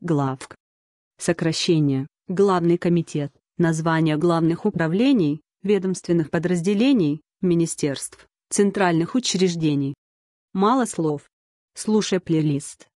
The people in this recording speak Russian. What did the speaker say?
главк. Сокращение. Главный комитет. Названия главных управлений, ведомственных подразделений, министерств, центральных учреждений. Мало слов. Слушай плейлист.